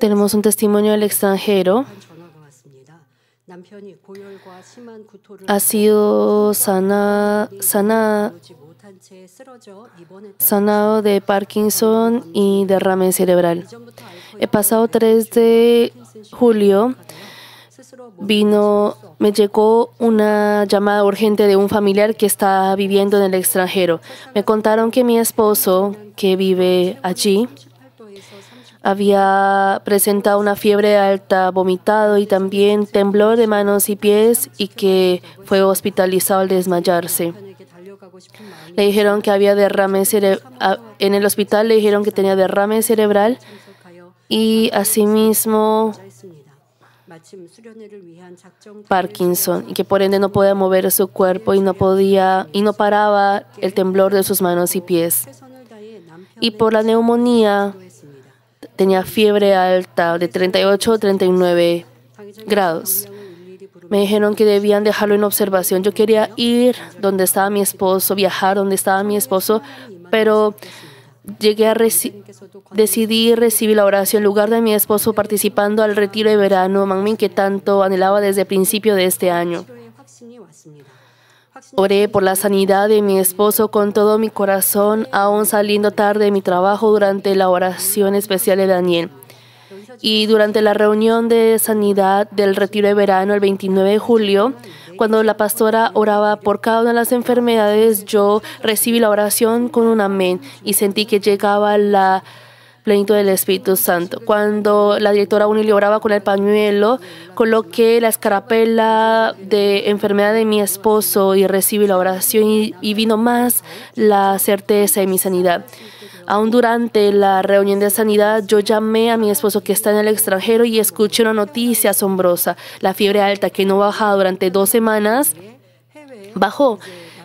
Tenemos un testimonio del extranjero. Ha sido sanado de Parkinson y derrame cerebral. El pasado 3 de julio vino, me llegó una llamada urgente de un familiar que está viviendo en el extranjero. Me contaron que mi esposo, que vive allí, había presentado una fiebre alta, vomitado y también temblor de manos y pies y que fue hospitalizado al desmayarse. Le dijeron que había derrame En el hospital le dijeron que tenía derrame cerebral y asimismo Parkinson y que por ende no podía mover su cuerpo y no podía y no paraba el temblor de sus manos y pies. Y por la neumonía tenía fiebre alta de 38 o 39 grados. Me dijeron que debían dejarlo en observación. Yo quería ir donde estaba mi esposo, viajar donde estaba mi esposo, pero llegué a decidí recibir la oración en lugar de mi esposo participando al retiro de verano Mangmin que tanto anhelaba desde el principio de este año. Oré por la sanidad de mi esposo con todo mi corazón, aún saliendo tarde de mi trabajo durante la oración especial de Daniel. Y durante la reunión de sanidad del retiro de verano el 29 de julio, cuando la pastora oraba por cada una de las enfermedades, yo recibí la oración con un amén y sentí que llegaba la plenitud del Espíritu Santo. Cuando la directora Unile oraba con el pañuelo, coloqué la escarapela de enfermedad de mi esposo y recibí la oración y vino más la certeza de mi sanidad. Aún durante la reunión de sanidad, yo llamé a mi esposo que está en el extranjero y escuché una noticia asombrosa. La fiebre alta que no bajaba durante dos semanas bajó.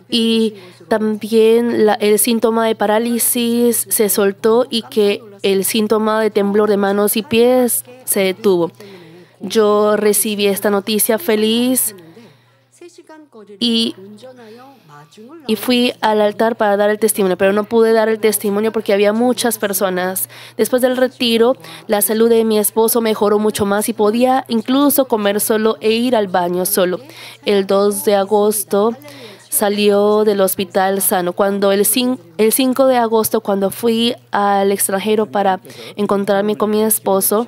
Y también el síntoma de parálisis se soltó y que el síntoma de temblor de manos y pies se detuvo. Yo recibí esta noticia feliz y, y fui al altar para dar el testimonio, pero no pude dar el testimonio porque había muchas personas. Después del retiro, la salud de mi esposo mejoró mucho más y podía incluso comer solo e ir al baño solo. El 2 de agosto salió del hospital sano. Cuando el, el 5 de agosto, cuando fui al extranjero para encontrarme con mi esposo,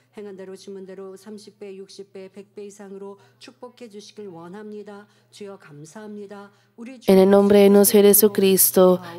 행한 대로 주문 대로 30배, 60배, 100배 이상으로 축복해 주시길 원합니다. 주여 감사합니다. En el nombre de Jesús Cristo,